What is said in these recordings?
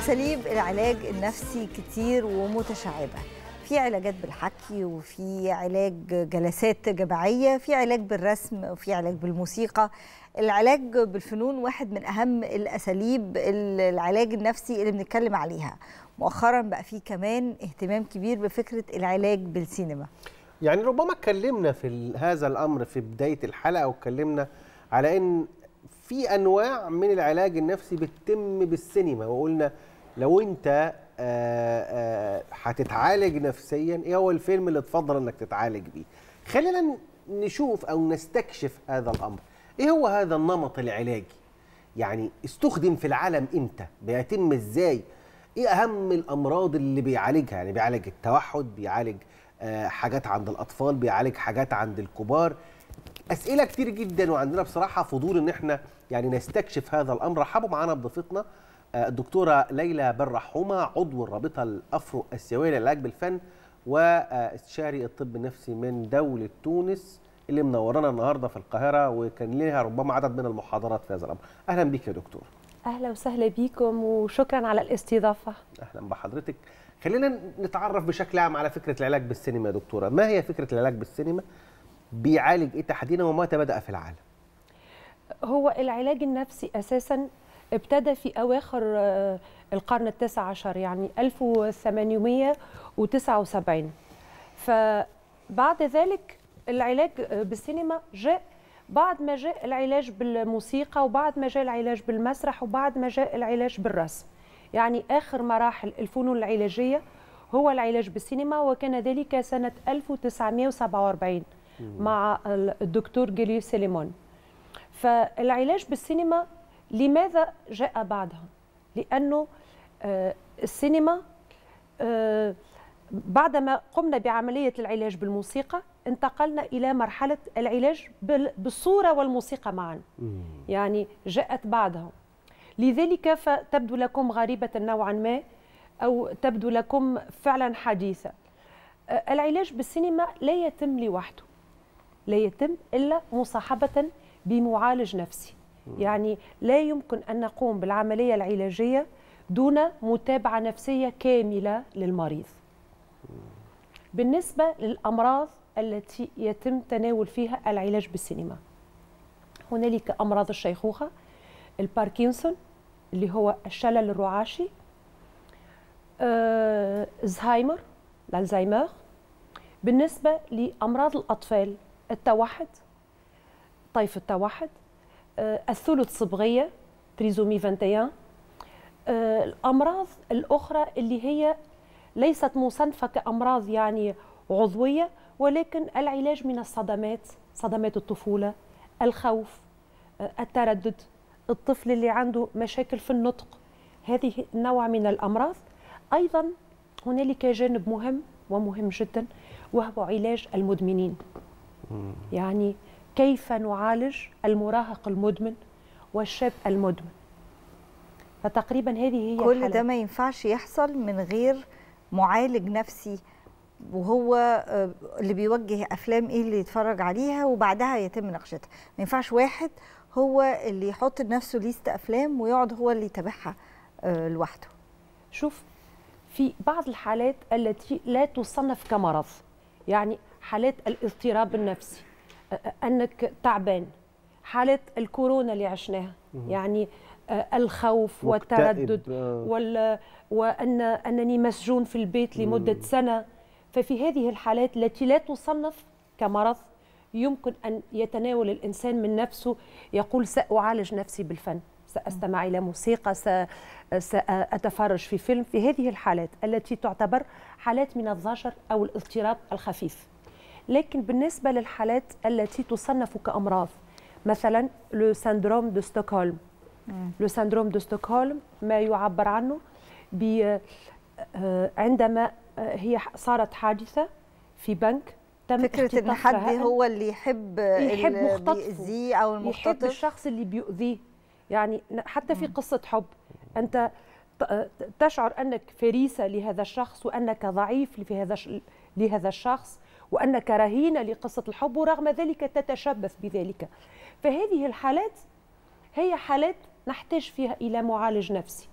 أساليب العلاج النفسي كتير ومتشعبة في علاجات بالحكي وفي علاج جلسات جماعية في علاج بالرسم وفي علاج بالموسيقى العلاج بالفنون واحد من أهم الأساليب العلاج النفسي اللي بنتكلم عليها مؤخرا بقى في كمان اهتمام كبير بفكرة العلاج بالسينما يعني ربما اتكلمنا في هذا الأمر في بداية الحلقة واتكلمنا على أن في انواع من العلاج النفسي بتتم بالسينما وقلنا لو انت آه، آه، هتتعالج نفسيا ايه هو الفيلم اللي تفضل انك تتعالج بيه خلينا نشوف او نستكشف هذا الامر ايه هو هذا النمط العلاجي يعني استخدم في العالم امتى بيتم ازاي ايه اهم الامراض اللي بيعالجها يعني بيعالج التوحد بيعالج آه، حاجات عند الاطفال بيعالج حاجات عند الكبار اسئله كتير جدا وعندنا بصراحه فضول ان احنا يعني نستكشف هذا الامر رحبوا معانا بضيفتنا الدكتورة ليلى بن رحومة عضو الرابطة الأفرو آسيوية للعلاج بالفن واستشاري الطب النفسي من دولة تونس اللي منورانا النهارده في القاهرة وكان لها ربما عدد من المحاضرات في هذا الأمر أهلا بك يا دكتور أهلا وسهلا بكم وشكرا على الاستضافة أهلا بحضرتك خلينا نتعرف بشكل عام على فكرة العلاج بالسينما يا دكتورة ما هي فكرة العلاج بالسينما بيعالج إيه تحديدا ومتى بدأ في العالم هو العلاج النفسي أساسا ابتدى في أواخر آه، القرن التاسع عشر يعني 1879 فبعد ذلك العلاج بالسينما جاء بعد ما جاء العلاج بالموسيقى وبعد ما جاء العلاج بالمسرح وبعد ما جاء العلاج بالرسم يعني آخر مراحل الفنون العلاجية هو العلاج بالسينما وكان ذلك سنة 1947 مع الدكتور جيليو سليمون فالعلاج بالسينما لماذا جاء بعدها لانه آه، السينما آه، بعدما قمنا بعمليه العلاج بالموسيقى انتقلنا الى مرحله العلاج بالصوره والموسيقى معا يعني جاءت بعدها لذلك فتبدو لكم غريبه نوعا ما او تبدو لكم فعلا حديثه آه، العلاج بالسينما لا يتم لوحده لا يتم الا مصاحبه بمعالج نفسي يعني لا يمكن أن نقوم بالعملية العلاجية دون متابعة نفسية كاملة للمريض بالنسبة للأمراض التي يتم تناول فيها العلاج بالسينما هنالك أمراض الشيخوخة الباركنسون اللي هو الشلل الرعاشي آه، الزهايمر الزهايمر بالنسبة لأمراض الأطفال التوحد طيف التوحد آه، الثلث صبغيه بريزومي 21 آه، الامراض الاخرى اللي هي ليست مصنفه كامراض يعني عضويه ولكن العلاج من الصدمات صدمات الطفوله الخوف آه، التردد الطفل اللي عنده مشاكل في النطق هذه نوع من الامراض ايضا هنالك جانب مهم ومهم جدا وهو علاج المدمنين يعني كيف نعالج المراهق المدمن والشاب المدمن فتقريبا هذه هي كل ده ما ينفعش يحصل من غير معالج نفسي وهو آه، اللي بيوجه افلام ايه اللي يتفرج عليها وبعدها يتم نقشتها ما ينفعش واحد هو اللي يحط لنفسه ليست افلام ويقعد هو اللي يتابعها آه، لوحده شوف في بعض الحالات التي لا تصنف كمرض يعني حالات الاضطراب النفسي انك تعبان حاله الكورونا اللي عشناها يعني آه، الخوف والتردد آه. وال وان انني مسجون في البيت لمده سنه ففي هذه الحالات التي لا تصنف كمرض يمكن ان يتناول الانسان من نفسه يقول ساعالج نفسي بالفن ساستمع الى موسيقى ساتفرج في فيلم في هذه الحالات التي تعتبر حالات من الضجر او الاضطراب الخفيف لكن بالنسبة للحالات التي تصنف كأمراض مثلا لو سندروم دو ستوكهولم لو سندروم دو ستوكهولم ما يعبر عنه ب آه، عندما آه، هي صارت حادثه في بنك تم فكره ان حد هو اللي يحب يحب مختطفه او المختطف يحب الشخص اللي بيؤذيه يعني حتى في قصه حب انت آه، تشعر انك فريسه لهذا الشخص وانك ضعيف لهذا لهذا الشخص وأنك رهينة لقصة الحب ورغم ذلك تتشبث بذلك فهذه الحالات هي حالات نحتاج فيها إلى معالج نفسي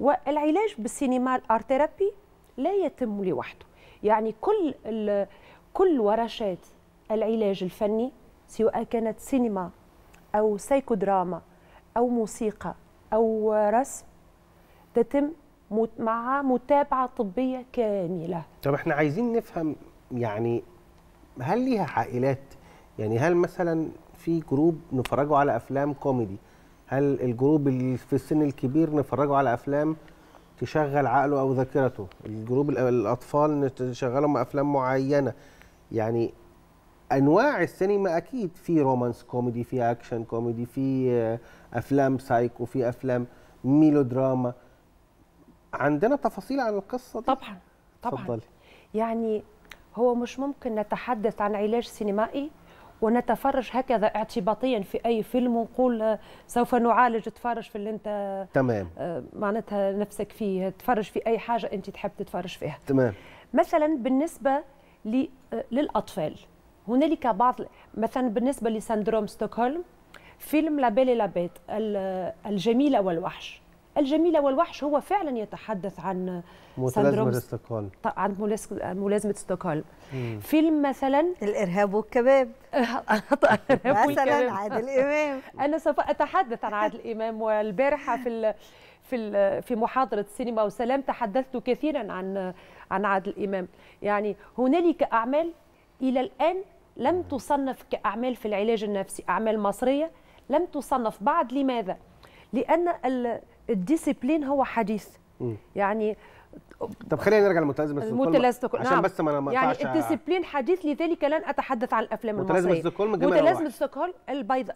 والعلاج بالسينما الارت ثيرابي لا يتم لوحده يعني كل كل ورشات العلاج الفني سواء كانت سينما او سايكودراما او موسيقى او رسم تتم مع متابعه طبيه كامله طب احنا عايزين نفهم يعني هل ليها عائلات يعني هل مثلا في جروب نفرجوا على افلام كوميدي هل الجروب اللي في السن الكبير نفرجوا على افلام تشغل عقله او ذاكرته الجروب الاطفال نشغلهم افلام معينه يعني انواع السينما اكيد في رومانس كوميدي في اكشن كوميدي في افلام سايكو في افلام ميلودراما عندنا تفاصيل عن القصه دي طبعا طبعا فضل. يعني هو مش ممكن نتحدث عن علاج سينمائي ونتفرج هكذا اعتباطيا في اي فيلم ونقول آه، سوف نعالج تفرج في اللي انت آه، تمام آه، معناتها نفسك فيه تفرج في اي حاجه انت تحب تتفرج فيها تمام مثلا بالنسبه للاطفال هنالك بعض مثلا بالنسبه لسندروم ستوكهولم فيلم لابيل لابيت الجميله والوحش الجميله والوحش هو فعلا يتحدث عن ملازمه ستوكهولم عن ملازمه ستوكهولم فيلم مثلا الارهاب والكباب مثلا عادل امام انا سوف اتحدث عن عادل امام والبارحه في في في محاضره سينما وسلام تحدثت كثيرا عن عن عادل امام يعني هنالك اعمال الى الان لم تصنف كاعمال في العلاج النفسي اعمال مصريه لم تصنف بعد لماذا لان الديسيبلين هو حديث يعني طب خلينا نرجع للمتلازمة الذكور متلازمه عشان نعم. بس ما انا يعني الديسيبلين حديث لذلك لن اتحدث عن الافلام المصريه متلازمه الذكور متلازمه الذكور البيض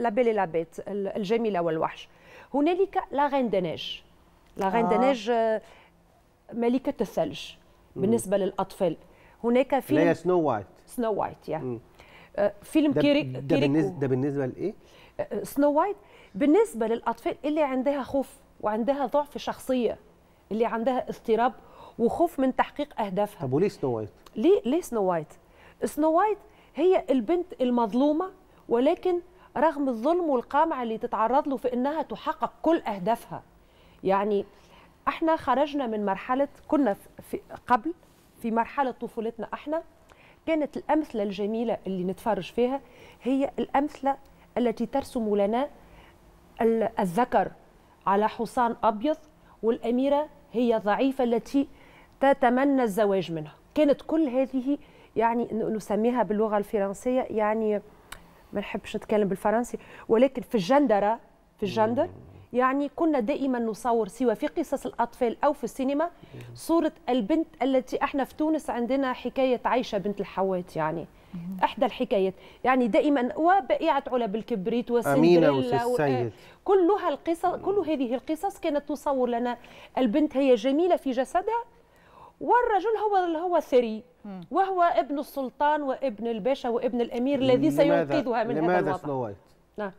لابيل لابيت الجميله والوحش هنالك لا غندناج لا غندناج آه. آه، ملكه الثلج بالنسبه للأطفال هناك فيلم سنو وايت سنو وايت يا. آه، فيلم ده كيريك ده بالنسبه ده بالنسبه لايه؟ آه، آه، سنو وايت بالنسبه للاطفال اللي عندها خوف وعندها ضعف شخصيه اللي عندها اضطراب وخوف من تحقيق اهدافها طب وليه سنو وايت؟ ليه ليه سنو وايت؟ سنو وايت هي البنت المظلومه ولكن رغم الظلم والقمع اللي تتعرض له في انها تحقق كل اهدافها يعني احنا خرجنا من مرحله كنا في قبل في مرحله طفولتنا احنا كانت الأمثلة الجميلة اللي نتفرج فيها هي الأمثلة التي ترسم لنا الذكر على حصان أبيض والأميرة هي ضعيفة التي تتمنى الزواج منها كانت كل هذه يعني نسميها باللغة الفرنسية يعني ما نحبش نتكلم بالفرنسي ولكن في الجندرة في الجندر يعني كنا دائما نصور سواء في قصص الأطفال أو في السينما صورة البنت التي احنا في تونس عندنا حكاية عايشة بنت الحوات يعني احدى الحكايات يعني دائما وبائعه علب الكبريت وسندريلا آه، كلها القصص كل هذه القصص كانت تصور لنا البنت هي جميله في جسدها والرجل هو اللي هو ثري وهو ابن السلطان وابن الباشا وابن الامير الذي سينقذها من هذا الوضع لماذا نعم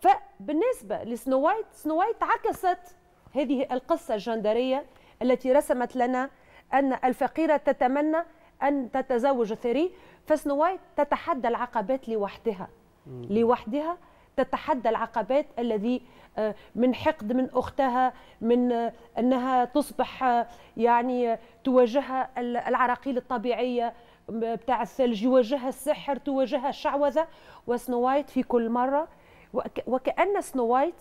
فبالنسبه لسنو وايت سنو وايت عكست هذه القصه الجندريه التي رسمت لنا ان الفقيره تتمنى ان تتزوج الثري فسنو وايت تتحدى العقبات لوحدها لوحدها تتحدى العقبات الذي آه، من حقد من اختها من آه، انها تصبح آه، يعني تواجهها العراقيل الطبيعيه بتاع الثلج يواجهها السحر تواجهها الشعوذه وسنو وايت في كل مره وك وكأن سنو وايت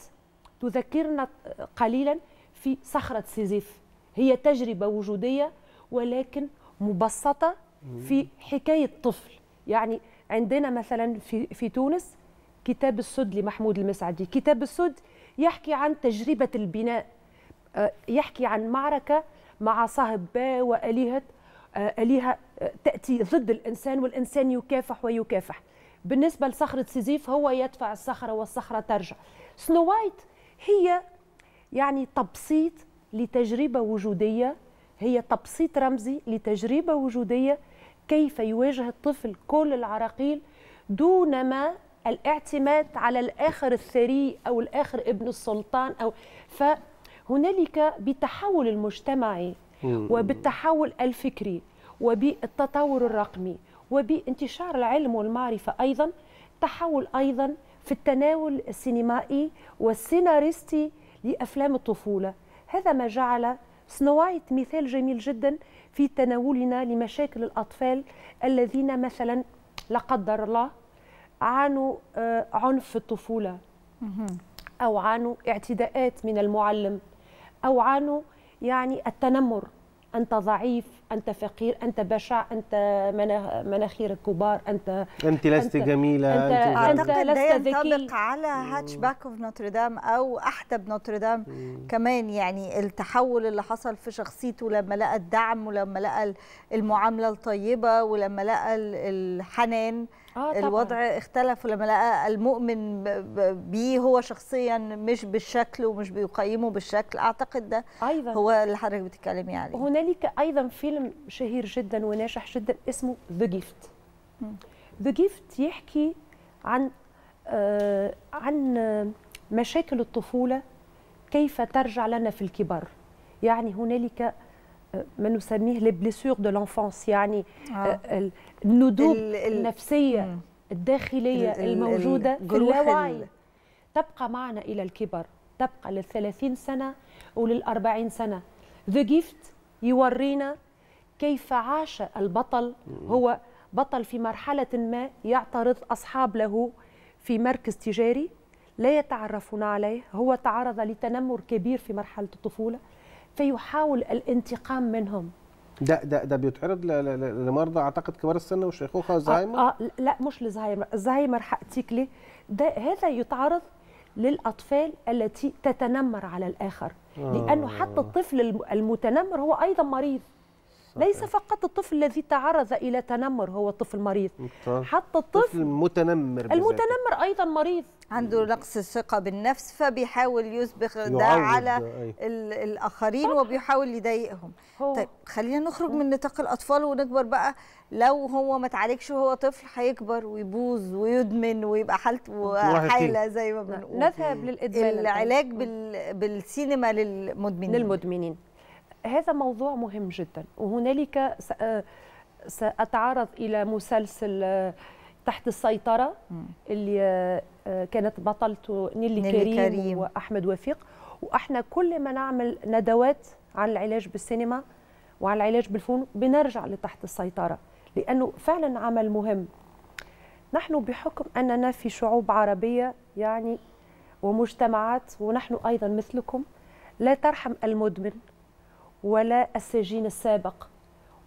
تذكرنا قليلا في صخرة سيزيف هي تجربة وجودية ولكن مبسطة في حكاية طفل يعني عندنا مثلا في, في تونس كتاب السد لمحمود المسعدي كتاب السد يحكي عن تجربة البناء آه، يحكي عن معركة مع با وآلهة آه، آلهة آه، تأتي ضد الإنسان والإنسان يكافح ويكافح بالنسبة لصخرة سيزيف هو يدفع الصخرة والصخرة ترجع سنو وايت هي يعني تبسيط لتجربة وجودية هي تبسيط رمزي لتجربة وجودية كيف يواجه الطفل كل العراقيل دون ما الاعتماد على الآخر الثري أو الآخر ابن السلطان أو فهنالك بتحول المجتمعي وبالتحول الفكري وبالتطور الرقمي وبانتشار العلم والمعرفة أيضا تحول أيضا في التناول السينمائي والسيناريستي لأفلام الطفولة هذا ما جعل سنو وايت مثال جميل جدا في تناولنا لمشاكل الأطفال الذين مثلا لا قدر الله عانوا آه، عنف في الطفولة أو عانوا اعتداءات من المعلم أو عانوا يعني التنمر انت ضعيف انت فقير انت بشع انت مناخيرك كبار انت انت لست أنت جميله انت, أنت, أنت, لست ذكي ينطبق على هاتش باك اوف نوتردام او احدب نوتردام كمان يعني التحول اللي حصل في شخصيته لما لقى الدعم ولما لقى المعامله الطيبه ولما لقى الحنان آه الوضع طبعاً. اختلف لما لقى المؤمن بيه هو شخصيا مش بالشكل ومش بيقيمه بالشكل اعتقد ده أيضاً. هو اللي حضرتك بتتكلمي عليه هنالك ايضا فيلم شهير جدا وناجح جدا اسمه ذا جيفت ذا جيفت يحكي عن آه عن مشاكل الطفوله كيف ترجع لنا في الكبر يعني هنالك ما نسميه لي بليسور دو لونفونس يعني آه. آه، الندوب النفسيه الداخليه الموجوده في اللاوعي تبقى معنا الى الكبر تبقى لل 30 سنه ولل 40 سنه ذا جيفت يورينا كيف عاش البطل هو بطل في مرحله ما يعترض اصحاب له في مركز تجاري لا يتعرفون عليه هو تعرض لتنمر كبير في مرحله الطفوله فيحاول الانتقام منهم ده ده ده بيتعرض لمرضى اعتقد كبار السن وشيخوخه الزهايمر آه, اه لا مش الزهايمر الزهايمر حقتيك ليه ده هذا يتعرض للاطفال التي تتنمر على الاخر آه لانه حتى آه. الطفل المتنمر هو ايضا مريض ليس فقط الطفل الذي تعرض الى تنمر هو الطفل مريض حتى الطفل المتنمر المتنمر ايضا مريض عنده نقص الثقه بالنفس فبيحاول يسبق ده على الاخرين وبيحاول يضايقهم طيب خلينا نخرج من نطاق الاطفال ونكبر بقى لو هو ما اتعالجش وهو طفل هيكبر ويبوظ ويدمن ويبقى حالته حاله زي ما بنقول نذهب للادمان العلاج بالسينما للمدمنين للمدمنين هذا موضوع مهم جدا وهنالك آه، سأتعرض إلى مسلسل آه، تحت السيطرة اللي آه، كانت بطلته نيلي, نيلي كريم, كريم وأحمد وفيق وإحنا كل ما نعمل ندوات عن العلاج بالسينما وعن العلاج بالفنون بنرجع لتحت السيطرة لأنه فعلا عمل مهم نحن بحكم أننا في شعوب عربية يعني ومجتمعات ونحن أيضا مثلكم لا ترحم المدمن ولا السجين السابق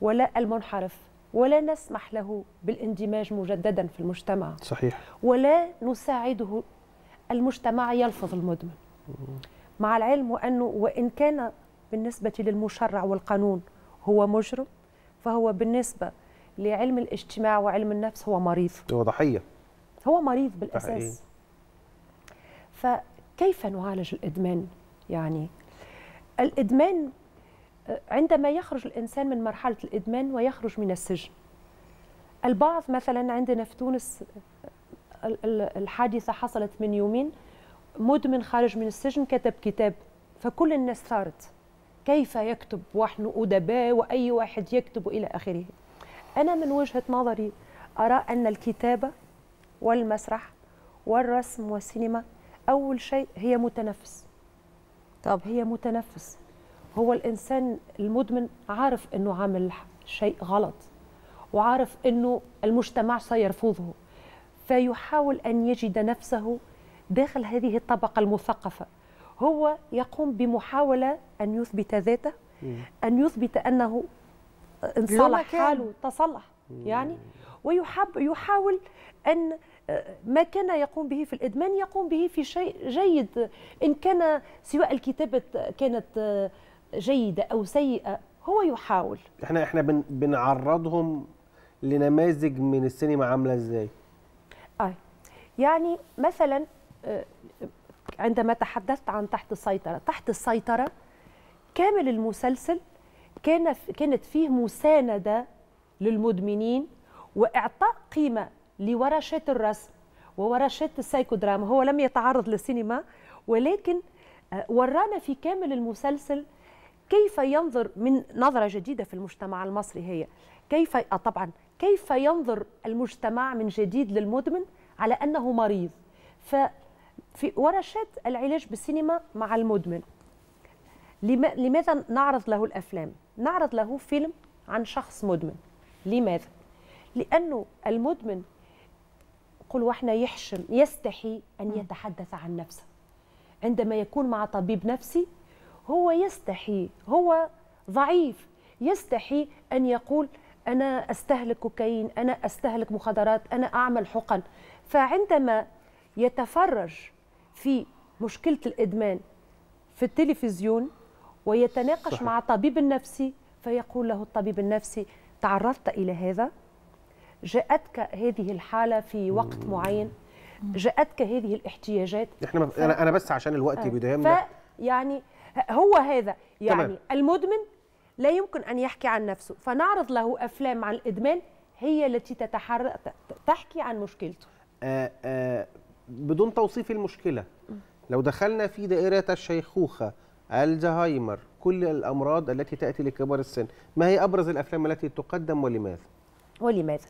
ولا المنحرف ولا نسمح له بالاندماج مجددا في المجتمع صحيح ولا نساعده المجتمع يلفظ المدمن مع العلم وأنه وإن كان بالنسبة للمشرع والقانون هو مجرم فهو بالنسبة لعلم الاجتماع وعلم النفس هو مريض هو ضحية هو مريض بالأساس فكيف نعالج الإدمان يعني الإدمان عندما يخرج الإنسان من مرحلة الإدمان ويخرج من السجن البعض مثلا عندنا في تونس الحادثة حصلت من يومين مدمن خارج من السجن كتب كتاب فكل الناس ثارت كيف يكتب ونحن أدباء وأي واحد يكتب إلى آخره أنا من وجهة نظري أرى أن الكتابة والمسرح والرسم والسينما أول شيء هي متنفس طب هي متنفس هو الانسان المدمن عارف انه عامل شيء غلط وعارف انه المجتمع سيرفضه فيحاول ان يجد نفسه داخل هذه الطبقه المثقفه هو يقوم بمحاوله ان يثبت ذاته ان يثبت انه انصلح حاله تصلح يعني ويحب يحاول ان آه، ما كان يقوم به في الادمان يقوم به في شيء جيد ان كان سواء الكتابه كانت آه، جيده او سيئه هو يحاول احنا احنا بن بنعرضهم لنماذج من السينما عامله ازاي اه يعني مثلا آه، عندما تحدثت عن تحت السيطره تحت السيطره كامل المسلسل كان كانت فيه مسانده للمدمنين واعطاء قيمه لورشات الرسم وورشات السايكودراما هو لم يتعرض للسينما ولكن آه، ورانا في كامل المسلسل كيف ينظر من نظرة جديدة في المجتمع المصري هي كيف آه، طبعا كيف ينظر المجتمع من جديد للمدمن على أنه مريض ففي ورشات العلاج بالسينما مع المدمن لماذا نعرض له الأفلام نعرض له فيلم عن شخص مدمن لماذا لأنه المدمن قل وإحنا يحشم يستحي أن يتحدث عن نفسه عندما يكون مع طبيب نفسي هو يستحي هو ضعيف يستحي أن يقول أنا أستهلك كوكايين أنا أستهلك مخدرات أنا أعمل حقن فعندما يتفرج في مشكلة الإدمان في التلفزيون ويتناقش صحيح. مع الطبيب النفسي فيقول له الطبيب النفسي تعرضت إلى هذا جاءتك هذه الحالة في وقت معين جاءتك هذه الاحتياجات احنا ف... انا بس عشان الوقت آه. ف... يعني هو هذا يعني تمام. المدمن لا يمكن أن يحكي عن نفسه فنعرض له أفلام عن الإدمان هي التي تتحرك تحكي عن مشكلته آآ آه، آآ آه، بدون توصيف المشكلة لو دخلنا في دائرة الشيخوخة الزهايمر كل الأمراض التي تأتي لكبار السن ما هي أبرز الأفلام التي تقدم ولماذا؟ ولماذا؟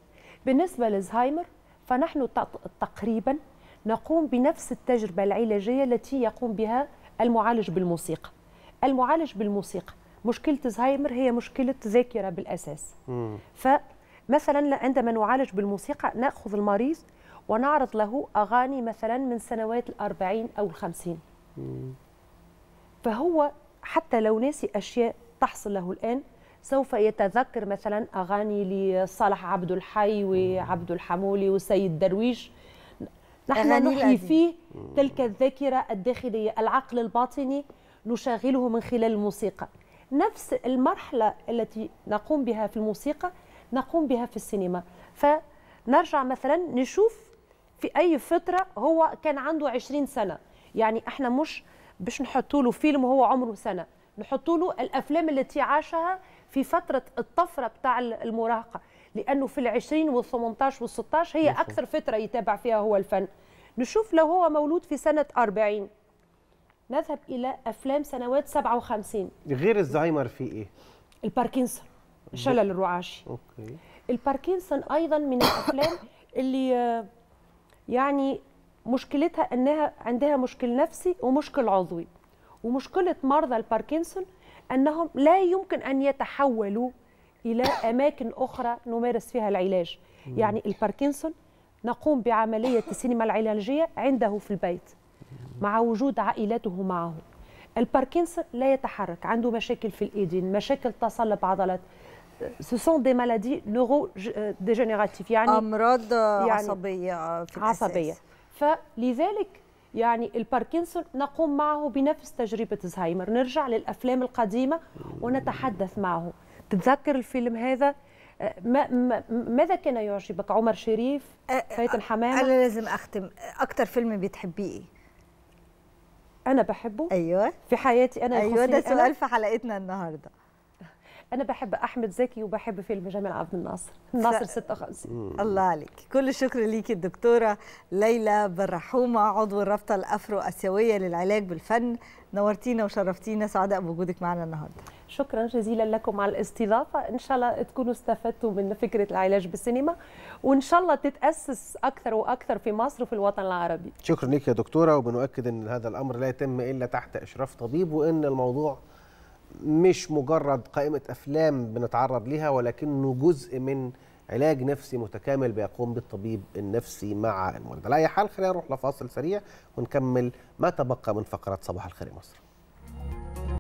بالنسبة للزهايمر فنحن تقريبا نقوم بنفس التجربة العلاجية التي يقوم بها المعالج بالموسيقى المعالج بالموسيقى مشكله الزهايمر هي مشكله ذاكره بالاساس فمثلا عندما نعالج بالموسيقى ناخذ المريض ونعرض له اغاني مثلا من سنوات الأربعين او الخمسين فهو حتى لو ناسي اشياء تحصل له الان سوف يتذكر مثلا اغاني لصالح عبد الحي وعبد الحمولي والسيد درويش نحن نحيي فيه تلك الذاكرة الداخلية العقل الباطني نشغله من خلال الموسيقى نفس المرحلة التي نقوم بها في الموسيقى نقوم بها في السينما فنرجع مثلا نشوف في أي فترة هو كان عنده 20 سنة يعني احنا مش باش نحطوا له فيلم وهو عمره سنة نحطوا له الأفلام التي عاشها في فترة الطفرة بتاع المراهقة لانه في العشرين وال16 هي مفهوم. اكثر فتره يتابع فيها هو الفن نشوف لو هو مولود في سنه 40 نذهب الى افلام سنوات 57 غير الزهايمر في ايه الباركنسون شلل الرعاشي اوكي الباركنسون ايضا من الافلام اللي آه، يعني مشكلتها انها عندها مشكل نفسي ومشكل عضوي ومشكله مرضى الباركنسون انهم لا يمكن ان يتحولوا إلى أماكن أخرى نمارس فيها العلاج يعني الباركنسون نقوم بعملية السينما العلاجية عنده في البيت مع وجود عائلته معه الباركنسون لا يتحرك عنده مشاكل في الإيدين مشاكل تصلب عضلات ce sont des maladies neurodégénératives يعني امراض يعني عصبيه في عصبيه فلذلك يعني الباركنسون نقوم معه بنفس تجربه الزهايمر نرجع للافلام القديمه ونتحدث معه تتذكر الفيلم هذا أه، ما ماذا كان يعجبك عمر شريف أه، فايت الحمام أه، انا لازم اختم اكتر فيلم بتحبيه ايه انا بحبه ايوه في حياتي انا ايوه ده سؤال في حلقتنا النهارده انا بحب احمد زكي وبحب فيلم جمال عبد الناصر الناصر 56 الله عليك كل الشكر ليكي الدكتوره ليلى بالرحومه عضو الرابطه الافرو اسيويه للعلاج بالفن نورتينا وشرفتينا سعداء بوجودك معنا النهارده شكرا جزيلا لكم على الاستضافه ان شاء الله تكونوا استفدتوا من فكره العلاج بالسينما وان شاء الله تتاسس اكثر واكثر في مصر وفي الوطن العربي شكرا لك يا دكتوره وبنؤكد ان هذا الامر لا يتم الا تحت اشراف طبيب وان الموضوع مش مجرد قائمه افلام بنتعرض لها ولكنه جزء من علاج نفسي متكامل بيقوم بالطبيب النفسي مع المولد على اي حال خلينا نروح لفاصل سريع ونكمل ما تبقى من فقرات صباح الخير مصر